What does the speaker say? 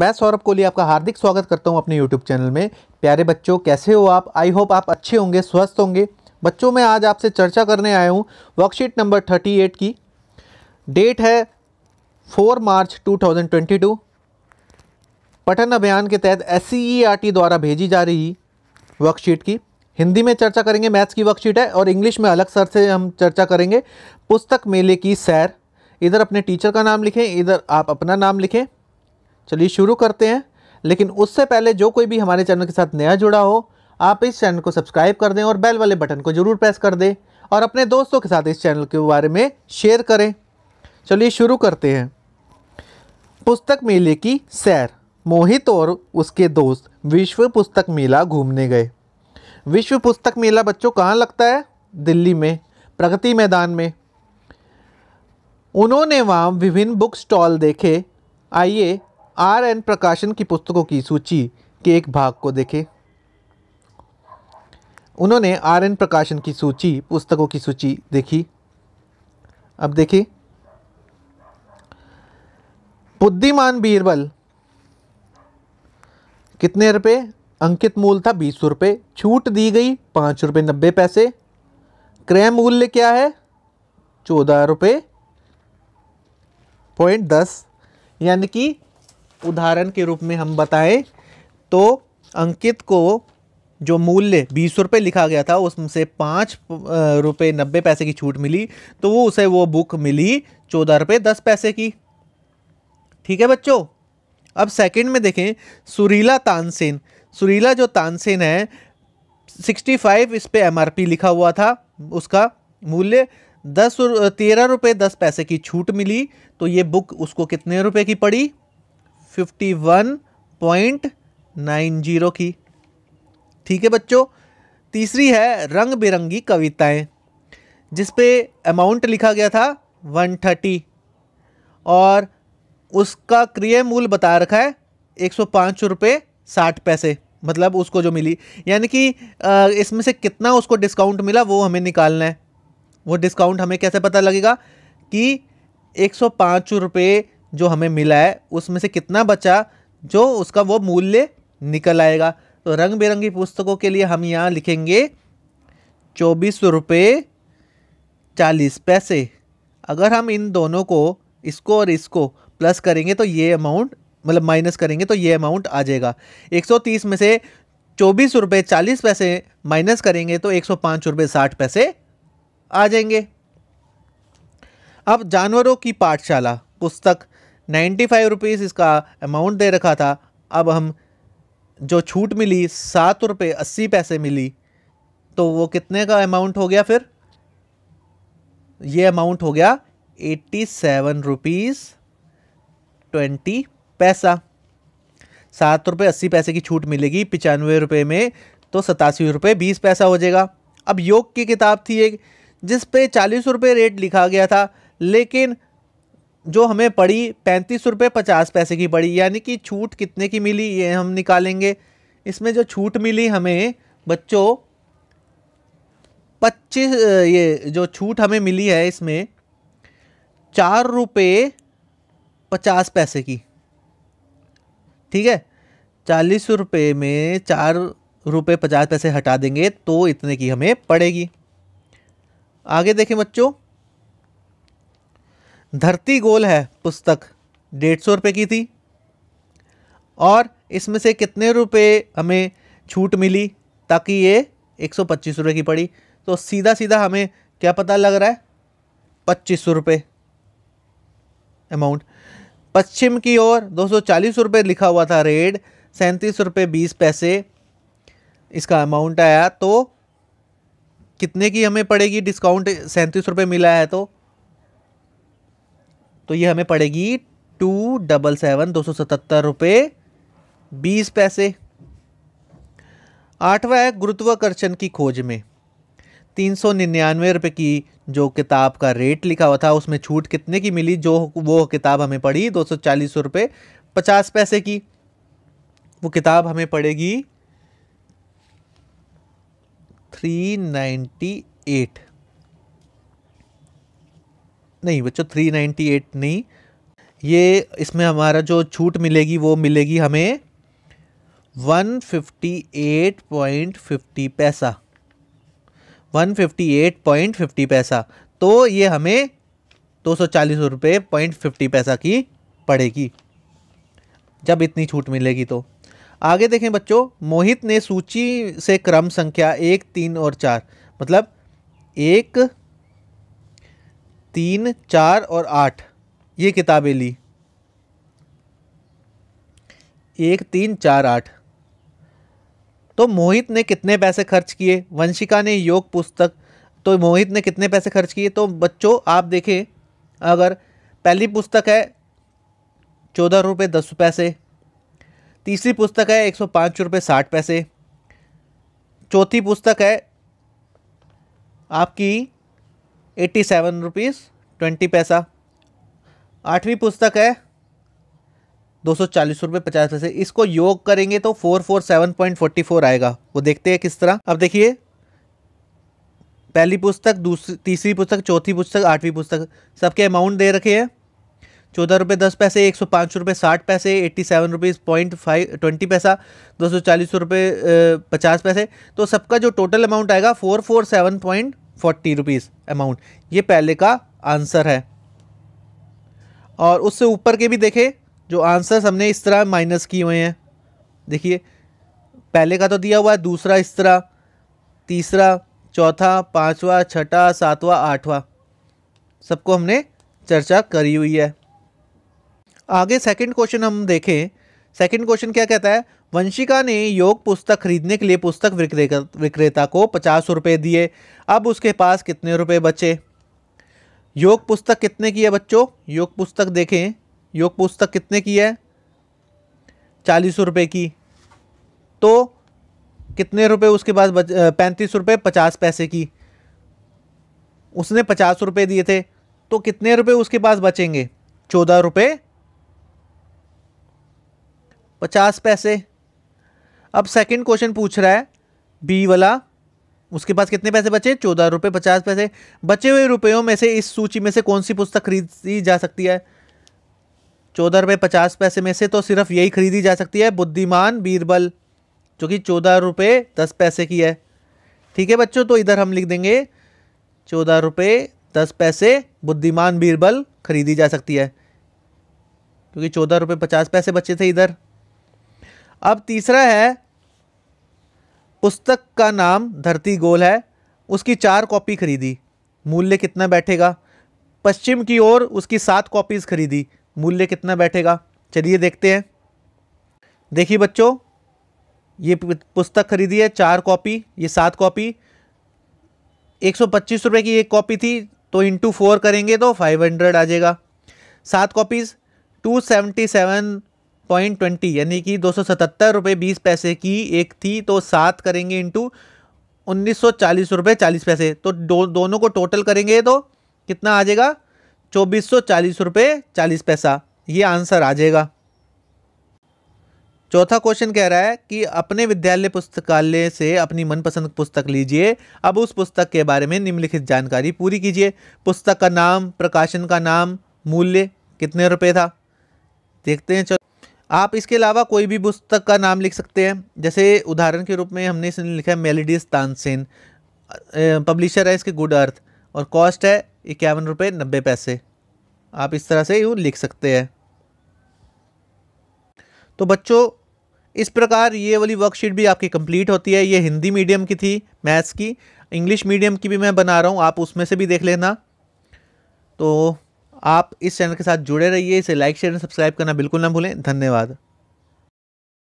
मैं सौरभ कोहली आपका हार्दिक स्वागत करता हूं अपने YouTube चैनल में प्यारे बच्चों कैसे हो आप आई होप आप अच्छे होंगे स्वस्थ होंगे बच्चों मैं आज आपसे चर्चा करने आया हूं वर्कशीट नंबर 38 की डेट है 4 मार्च 2022 पठन अभियान के तहत एस e e द्वारा भेजी जा रही वर्कशीट की हिंदी में चर्चा करेंगे मैथ्स की वर्कशीट है और इंग्लिश में अलग सर से हम चर्चा करेंगे पुस्तक मेले की सैर इधर अपने टीचर का नाम लिखें इधर आप अपना नाम लिखें चलिए शुरू करते हैं लेकिन उससे पहले जो कोई भी हमारे चैनल के साथ नया जुड़ा हो आप इस चैनल को सब्सक्राइब कर दें और बेल वाले बटन को ज़रूर प्रेस कर दें और अपने दोस्तों के साथ इस चैनल के बारे में शेयर करें चलिए शुरू करते हैं पुस्तक मेले की सैर मोहित और उसके दोस्त विश्व पुस्तक मेला घूमने गए विश्व पुस्तक मेला बच्चों कहाँ लगता है दिल्ली में प्रगति मैदान में उन्होंने वहाँ विभिन्न बुक स्टॉल देखे आइए आर एन प्रकाशन की पुस्तकों की सूची के एक भाग को देखें उन्होंने आर एन प्रकाशन की सूची पुस्तकों की सूची देखी अब देखिए बुद्धिमान बीरबल कितने रुपए अंकित मूल था बीस रुपये छूट दी गई पाँच रुपये नब्बे पैसे क्रय मूल्य क्या है चौदह रुपये पॉइंट दस यानी कि उदाहरण के रूप में हम बताएं तो अंकित को जो मूल्य बीस रुपये लिखा गया था उससे पाँच रुपये नब्बे पैसे की छूट मिली तो वो उसे वो बुक मिली चौदह रुपये दस पैसे की ठीक है बच्चों अब सेकंड में देखें सुरीला तानसेन सुरीला जो तानसेन है सिक्सटी फाइव इस पर एम लिखा हुआ था उसका मूल्य दस तेरह रुपये दस पैसे की छूट मिली तो ये बुक उसको कितने रुपए की पड़ी fifty one point nine zero की ठीक है बच्चों तीसरी है रंग बिरंगी कविताएं जिसपे अमाउंट लिखा गया था वन थर्टी और उसका क्रिय मूल बता रखा है एक सौ पाँच रुपये साठ पैसे मतलब उसको जो मिली यानी कि इसमें से कितना उसको डिस्काउंट मिला वो हमें निकालना है वो डिस्काउंट हमें कैसे पता लगेगा कि एक सौ पाँच रुपये जो हमें मिला है उसमें से कितना बचा जो उसका वो मूल्य निकल आएगा तो रंग बिरंगी पुस्तकों के लिए हम यहाँ लिखेंगे चौबीस रुपये चालीस पैसे अगर हम इन दोनों को इसको और इसको प्लस करेंगे तो ये अमाउंट मतलब माइनस करेंगे तो ये अमाउंट आ जाएगा 130 में से चौबीस रुपये चालीस पैसे माइनस करेंगे तो एक सौ पाँच रुपये साठ पैसे आ जाएंगे अब जानवरों की पाठशाला पुस्तक नाइन्टी फाइव रुपीज़ इसका अमाउंट दे रखा था अब हम जो छूट मिली सात रुपये अस्सी पैसे मिली तो वो कितने का अमाउंट हो गया फिर ये अमाउंट हो गया एट्टी सेवन रुपीज़ ट्वेंटी पैसा सात रुपये अस्सी पैसे की छूट मिलेगी पचानवे रुपये में तो सतासी रुपये बीस पैसा हो जाएगा अब योग की किताब थी एक जिस पे चालीस रुपये रेट लिखा गया था लेकिन जो हमें पड़ी पैंतीस रुपये पचास पैसे की पड़ी यानी कि छूट कितने की मिली ये हम निकालेंगे इसमें जो छूट मिली हमें बच्चों पच्चीस ये जो छूट हमें मिली है इसमें चार रुपये पचास पैसे की ठीक है चालीस रुपये में चार रुपये पचास पैसे हटा देंगे तो इतने की हमें पड़ेगी आगे देखें बच्चों धरती गोल है पुस्तक डेढ़ सौ रुपये की थी और इसमें से कितने रुपए हमें छूट मिली ताकि ये एक सौ पच्चीस रुपये की पड़ी तो सीधा सीधा हमें क्या पता लग रहा है पच्चीस सौ रुपये अमाउंट पश्चिम की ओर दो सौ चालीस रुपये लिखा हुआ था रेड सैंतीस रुपये बीस पैसे इसका अमाउंट आया तो कितने की हमें पड़ेगी डिस्काउंट सैंतीस रुपये मिला है तो तो ये हमें पड़ेगी टू डबल सेवन दो सौ सतहत्तर रुपये बीस पैसे आठवा है गुरुत्वाकर्षण की खोज में तीन सौ निन्यानवे रुपये की जो किताब का रेट लिखा हुआ था उसमें छूट कितने की मिली जो वो किताब हमें पड़ी दो सौ चालीस रुपये पचास पैसे की वो किताब हमें पड़ेगी थ्री नाइन्टी एट नहीं बच्चों थ्री नाइन्टी एट नहीं ये इसमें हमारा जो छूट मिलेगी वो मिलेगी हमें one fifty eight point fifty पैसा one fifty eight point fifty पैसा तो ये हमें दो सौ चालीस रुपये पॉइंट फिफ्टी पैसा की पड़ेगी जब इतनी छूट मिलेगी तो आगे देखें बच्चों मोहित ने सूची से क्रम संख्या एक तीन और चार मतलब एक तीन चार और आठ ये किताबें ली एक तीन चार आठ तो मोहित ने कितने पैसे खर्च किए वंशिका ने योग पुस्तक तो मोहित ने कितने पैसे खर्च किए तो बच्चों आप देखें अगर पहली पुस्तक है चौदह रुपये दस पैसे तीसरी पुस्तक है एक सौ पाँच रुपये साठ पैसे चौथी पुस्तक है आपकी एट्टी सेवन रुपीज़ ट्वेंटी पैसा आठवीं पुस्तक है दो सौ चालीस रुपये पचास पैसे इसको योग करेंगे तो four four seven point forty four आएगा वो देखते हैं किस तरह अब देखिए पहली पुस्तक दूसरी तीसरी पुस्तक चौथी पुस्तक आठवीं पुस्तक सबके अमाउंट दे रखे हैं चौदह रुपये दस पैसे एक सौ पाँच रुपये साठ पैसे eighty seven rupees point five twenty पैसा दो सौ चालीस रुपये पचास पैसे तो सबका जो टोटल अमाउंट आएगा four four seven point forty rupees amount ये पहले का आंसर है और उससे ऊपर के भी देखें जो आंसर्स हमने इस तरह माइनस किए हुए हैं देखिए पहले का तो दिया हुआ है दूसरा इस तरह तीसरा चौथा पांचवा छठा सातवा आठवां सबको हमने चर्चा करी हुई है आगे सेकंड क्वेश्चन हम देखें सेकंड क्वेश्चन क्या कहता है वंशिका ने योग पुस्तक खरीदने के लिए पुस्तक विक्रेता को पचास रुपये दिए अब उसके पास कितने रुपए बचे योग पुस्तक कितने की है बच्चों योग पुस्तक देखें योग पुस्तक कितने की है चालीस रुपये की तो कितने रुपए उसके पास बच पैंतीस रुपये पचास पैसे की उसने पचास रुपये दिए थे तो कितने रुपए उसके पास बचेंगे चौदह रुपये पचास पैसे अब सेकंड क्वेश्चन पूछ रहा है बी वाला उसके पास कितने पैसे बचे चौदह रुपये पचास पैसे बचे हुए रुपयों में से इस सूची में से कौन सी पुस्तक खरीदी जा सकती है चौदह रुपये पचास पैसे में से तो सिर्फ यही खरीदी जा सकती है बुद्धिमान बीरबल जो कि चौदह रुपये दस पैसे की है ठीक है बच्चों तो इधर हम लिख देंगे चौदह रुपये दस पैसे बुद्धिमान बीरबल खरीदी जा सकती है क्योंकि चौदह रुपये पचास पैसे बचे थे इधर अब तीसरा है पुस्तक का नाम धरती गोल है उसकी चार कॉपी खरीदी मूल्य कितना बैठेगा पश्चिम की ओर उसकी सात कॉपीज़ खरीदी मूल्य कितना बैठेगा चलिए देखते हैं देखिए बच्चों ये पुस्तक खरीदी है चार कॉपी ये सात कॉपी एक सौ पच्चीस रुपये की एक कॉपी थी तो इंटू फोर करेंगे तो फाइव हंड्रेड आ जाएगा सात copies two seventy seven point twenty यानी कि दो सौ सतहत्तर रुपये बीस पैसे की एक थी तो सात करेंगे इंटू उन्नीस सौ चालीस रुपये चालीस पैसे तो दो, दोनों को टोटल करेंगे तो कितना आ जाएगा चौबीस सौ चालीस रुपये चालीस पैसा ये आंसर आ जाएगा चौथा क्वेश्चन कह रहा है कि अपने विद्यालय पुस्तकालय से अपनी मनपसंद पुस्तक लीजिए अब उस पुस्तक के बारे में निम्नलिखित जानकारी पूरी कीजिए पुस्तक का नाम प्रकाशन का नाम मूल्य कितने रुपए था देखते हैं चलो आप इसके अलावा कोई भी पुस्तक का नाम लिख सकते हैं जैसे उदाहरण के रूप में हमने इसने लिखा है मेलेडीज तानसेन पब्लिशर है इसके गुड अर्थ और कॉस्ट है इक्यावन रुपये नब्बे पैसे आप इस तरह से यूँ लिख सकते हैं तो बच्चों इस प्रकार ये वाली वर्कशीट भी आपकी कंप्लीट होती है ये हिंदी मीडियम की थी मैथ्स की इंग्लिश मीडियम की भी मैं बना रहा हूँ आप उसमें से भी देख लेना तो आप इस चैनल के साथ जुड़े रहिए इसे लाइक शेयर और सब्सक्राइब करना बिल्कुल ना भूलें धन्यवाद